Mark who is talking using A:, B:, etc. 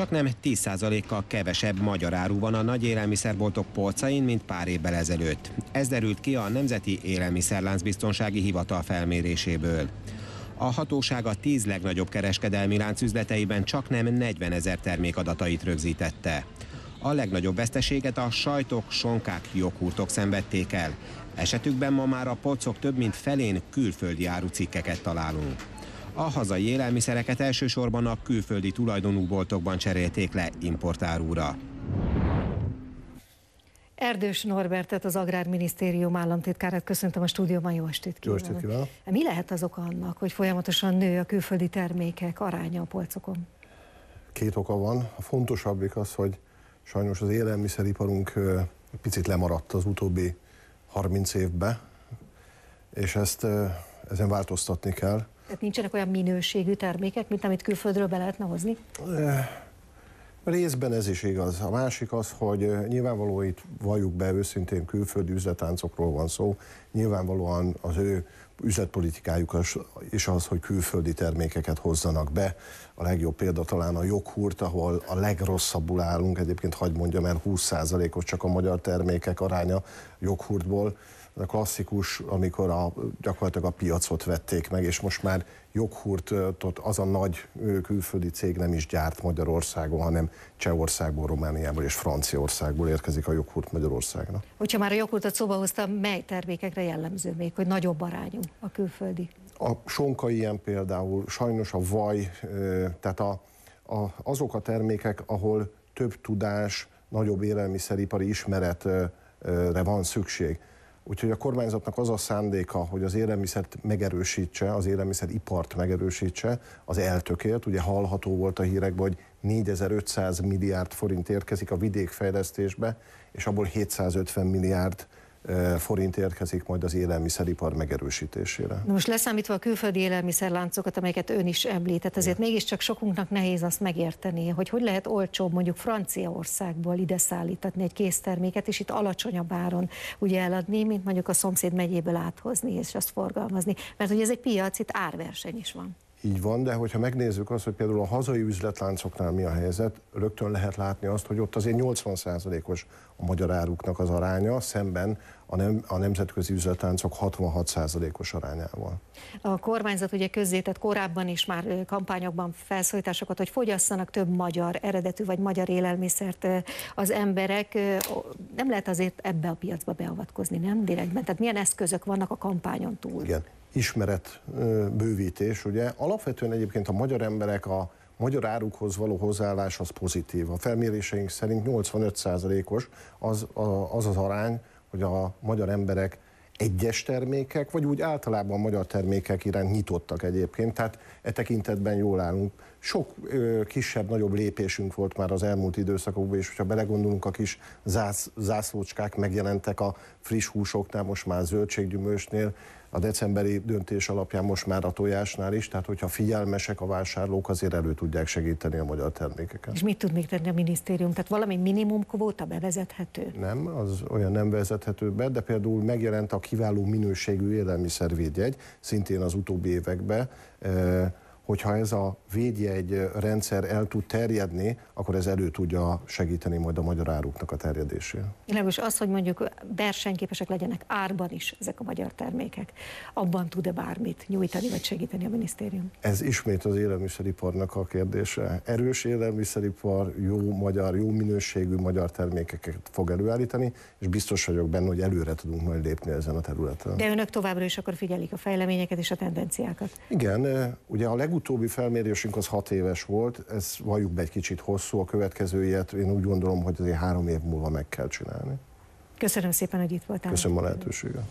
A: Csak nem 10%-kal kevesebb magyar áru van a nagy élelmiszerboltok polcain, mint pár évvel ezelőtt. Ez derült ki a Nemzeti Élelmiszerláncbiztonsági Hivatal felméréséből. A hatóság a 10 legnagyobb kereskedelmi lánc üzleteiben csak nem 40 ezer termék adatait rögzítette. A legnagyobb veszteséget a sajtok, sonkák, joghurtok szenvedték el. Esetükben ma már a polcok több mint felén külföldi árucikkeket találunk. A hazai élelmiszereket elsősorban a külföldi tulajdonú boltokban cserélték le importárúra.
B: Erdős Norbertet, az Agrárminisztérium államtitkárát köszöntöm a stúdióban. Jó estét kívánok! Jó estét kívánok. E, mi lehet az oka annak, hogy folyamatosan nő a külföldi termékek aránya a polcokon?
A: Két oka van. A fontosabbik az, hogy sajnos az élelmiszeriparunk picit lemaradt az utóbbi 30 évbe, és ezt ezen változtatni kell.
B: Tehát nincsenek olyan minőségű termékek, mint amit külföldről be lehetne hozni?
A: Részben ez is igaz. A másik az, hogy nyilvánvaló itt valljuk be őszintén külföldi üzletáncokról van szó, nyilvánvalóan az ő üzletpolitikájuk és az, hogy külföldi termékeket hozzanak be. A legjobb példa talán a joghurt, ahol a legrosszabbul állunk, egyébként hagyd mondjam, mert 20%-os csak a magyar termékek aránya joghurtból. a klasszikus, amikor a, gyakorlatilag a piacot vették meg, és most már joghurtot az a nagy külföldi cég nem is gyárt Magyarországon, hanem Csehországból, Romániából és Franciaországból érkezik a joghurt Magyarországra.
B: Hogyha már a joghurtot szóba hoztam, mely termékekre jellemző még, hogy nagyobb arányú? a külföldi?
A: A sonka ilyen például, sajnos a vaj, tehát a, a, azok a termékek, ahol több tudás, nagyobb élelmiszeripari ismeretre van szükség. Úgyhogy a kormányzatnak az a szándéka, hogy az élelmiszert megerősítse, az élelmiszeripart megerősítse, az eltökélt. Ugye hallható volt a hírekben, hogy 4500 milliárd forint érkezik a vidékfejlesztésbe, és abból 750 milliárd forint érkezik majd az élelmiszeripar megerősítésére. Na
B: most leszámítva a külföldi élelmiszerláncokat, amelyeket ön is említett, azért Igen. mégiscsak sokunknak nehéz azt megérteni, hogy hogy lehet olcsóbb mondjuk Franciaországból ide szállítatni egy készterméket, és itt alacsonyabb áron ugye eladni, mint mondjuk a szomszéd megyéből áthozni és azt forgalmazni. Mert ugye ez egy piac, itt árverseny is van
A: így van, de hogyha megnézzük azt, hogy például a hazai üzletláncoknál mi a helyzet, rögtön lehet látni azt, hogy ott azért 80%-os a magyar áruknak az aránya, szemben a, nem, a nemzetközi üzletláncok 66%-os arányával.
B: A kormányzat ugye közzétett korábban is már kampányokban felszólításokat, hogy fogyasszanak több magyar eredetű vagy magyar élelmiszert az emberek. Nem lehet azért ebbe a piacba beavatkozni, nem direktben? Tehát milyen eszközök vannak a kampányon túl?
A: Igen, ismeret bővítés. Ugye alapvetően egyébként a magyar emberek a magyar árukhoz való hozzáállás az pozitív. A felméréseink szerint 85%-os az, az az arány, hogy a magyar emberek egyes termékek, vagy úgy általában magyar termékek iránt nyitottak egyébként, tehát e tekintetben jól állunk sok kisebb-nagyobb lépésünk volt már az elmúlt időszakokban, és hogyha belegondolunk, a kis zász, zászlócskák megjelentek a friss húsoknál, most már zöldséggyümölcsnél, a decemberi döntés alapján most már a tojásnál is, tehát hogyha figyelmesek a vásárlók, azért elő tudják segíteni a magyar termékeket.
B: És mit tud még tenni a minisztérium? Tehát valami minimum kvóta bevezethető?
A: Nem, az olyan nem vezethető be, de például megjelent a kiváló minőségű élelmiszervédjegy, szintén az utóbbi években, e hogyha ez a védjegy rendszer el tud terjedni, akkor ez elő tudja segíteni majd a magyar áruknak a terjedését.
B: Világos az, hogy mondjuk versenyképesek legyenek árban is ezek a magyar termékek, abban tud-e bármit nyújtani vagy segíteni a minisztérium?
A: Ez ismét az élelmiszeriparnak a kérdése. Erős élelmiszeripar jó magyar, jó minőségű magyar termékeket fog előállítani, és biztos vagyok benne, hogy előre tudunk majd lépni ezen a területen. De
B: önök továbbra is akkor figyelik a fejleményeket és a tendenciákat?
A: Igen, ugye a legutóbb legutóbbi felmérésünk az hat éves volt, ez valljuk be egy kicsit hosszú, a következő ilyet én úgy gondolom, hogy azért három év múlva meg kell csinálni.
B: Köszönöm szépen, hogy itt voltál. Köszönöm
A: a lehetőséget.